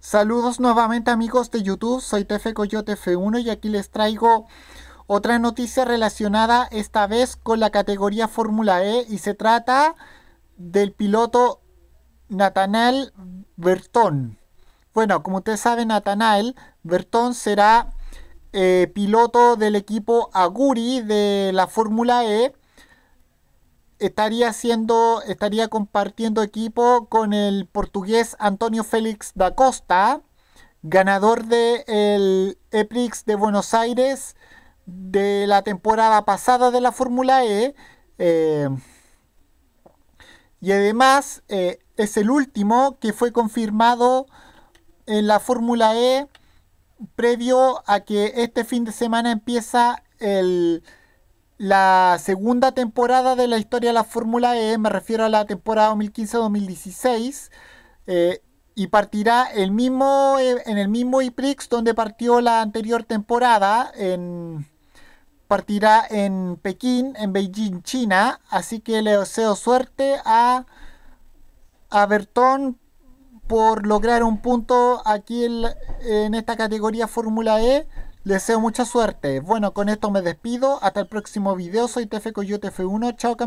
Saludos nuevamente amigos de YouTube, soy Tefe Coyote F1 y aquí les traigo otra noticia relacionada esta vez con la categoría Fórmula E y se trata del piloto Nathanael Bertón. Bueno, como ustedes saben, Nathanael Bertón será eh, piloto del equipo Aguri de la Fórmula E estaría siendo, estaría compartiendo equipo con el portugués Antonio Félix da Costa, ganador del el EPRIX de Buenos Aires de la temporada pasada de la Fórmula E. Eh, y además eh, es el último que fue confirmado en la Fórmula E previo a que este fin de semana empieza el la segunda temporada de la historia de la Fórmula E, me refiero a la temporada 2015-2016, eh, y partirá el mismo, eh, en el mismo IPRIX donde partió la anterior temporada, en, partirá en Pekín, en Beijing, China, así que le deseo suerte a, a Bertón por lograr un punto aquí en esta categoría Fórmula E deseo mucha suerte. Bueno, con esto me despido. Hasta el próximo video. Soy TF Coyote F1. Chao,